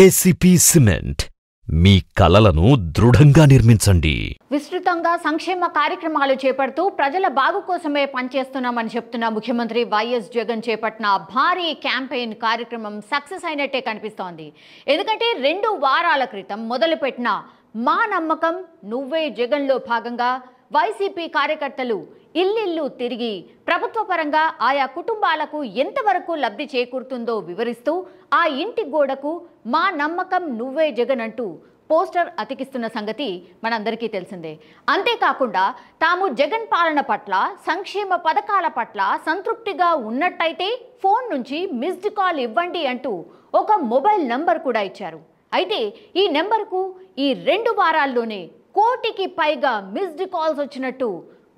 KCP cement మీ కలలను దృఢంగా నిర్మించండి విస్తృతంగా సంక్షేమ కార్యక్రమాలు చేపడుతూ ప్రజల బాగు కోసమే పనిచేస్తున్నామని చెప్తున్న ముఖ్యమంత్రి వైఎస్ జగన్ చేపట్టిన భారీ క్యాంపెయిన్ కార్యక్రమం సక్సెస్ అయినట్టే కనిపిస్తోంది ఎందుకంటే రెండు వారాల క్రితం మొదలుపెట్టిన మా నమ్మకం నువ్వే జగన్లో భాగంగా వైసీపీ కార్యకర్తలు ఇల్లిల్లు తిరిగి ప్రభుత్వ పరంగా ఆయా కుటుంబాలకు ఎంతవరకు లబ్ధి చేకూరుతుందో వివరిస్తూ ఆ ఇంటి గోడకు మా నమ్మకం నువ్వే జగన్ అంటూ పోస్టర్ అతికిస్తున్న సంగతి మనందరికీ తెలిసిందే అంతేకాకుండా తాము జగన్ పాలన పట్ల సంక్షేమ పథకాల పట్ల సంతృప్తిగా ఉన్నట్టయితే ఫోన్ నుంచి మిస్డ్ కాల్ ఇవ్వండి అంటూ ఒక మొబైల్ నంబర్ కూడా ఇచ్చారు అయితే ఈ నెంబర్కు ఈ రెండు వారాల్లోనే కోటికి పైగా మిస్డ్ కాల్స్ వచ్చినట్టు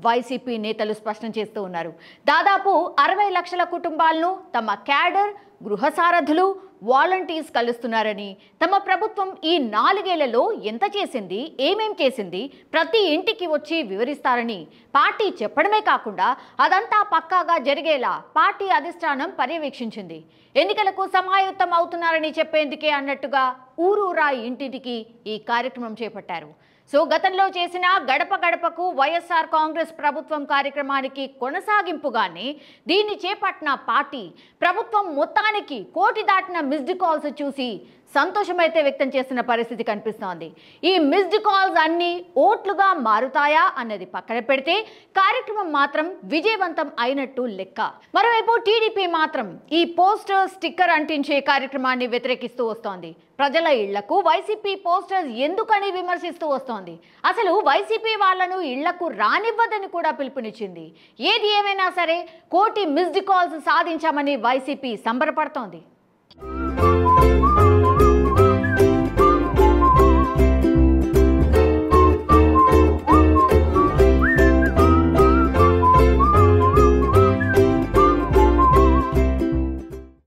వైసీపీ నేతలు స్పష్టం చేస్తూ ఉన్నారు దాదాపు అరవై లక్షల కుటుంబాలను తమ క్యాడర్ గృహసారథులు వాలంటీర్స్ కలుస్తున్నారని తమ ప్రభుత్వం ఈ నాలుగేళ్లలో ఎంత చేసింది ఏమేం చేసింది ప్రతి ఇంటికి వచ్చి వివరిస్తారని పార్టీ చెప్పడమే కాకుండా అదంతా పక్కాగా జరిగేలా పార్టీ అధిష్టానం పర్యవేక్షించింది ఎన్నికలకు సమాయత్తం అవుతున్నారని చెప్పేందుకే అన్నట్టుగా ఊరూరా ఇంటింటికి ఈ కార్యక్రమం చేపట్టారు సో గతంలో చేసిన గడప గడపకు వైఎస్ఆర్ కాంగ్రెస్ ప్రభుత్వం కార్యక్రమానికి కొనసాగింపుగానే దీన్ని చేపట్టిన పార్టీ ప్రభుత్వం మొత్తానికి కోటి దాటిన మిస్డ్ కాల్స్ చూసి సంతోషమైతే వ్యక్తం చేస్తున్న పరిస్థితి కనిపిస్తోంది ఈ మిస్డ్ కాల్స్ అన్నీ ఓట్లుగా మారుతాయా అన్నది పక్కన పెడితే కార్యక్రమం మాత్రం విజయవంతం అయినట్టు లెక్క మరోవైపు టీడీపీ మాత్రం ఈ పోస్టర్ స్టిక్కర్ అంటించే కార్యక్రమాన్ని వ్యతిరేకిస్తూ వస్తోంది ప్రజల ఇళ్లకు వైసీపీ పోస్టర్స్ ఎందుకని విమర్శిస్తూ వస్తోంది చేస్తోంది అసలు వైసీపీ వాళ్లను ఇళ్లకు రానివ్వదని కూడా పిలుపునిచ్చింది ఏది ఏమైనా సరే కోటి మిస్డ్ కాల్స్ సాధించామని వైసీపీ సంబరపడుతోంది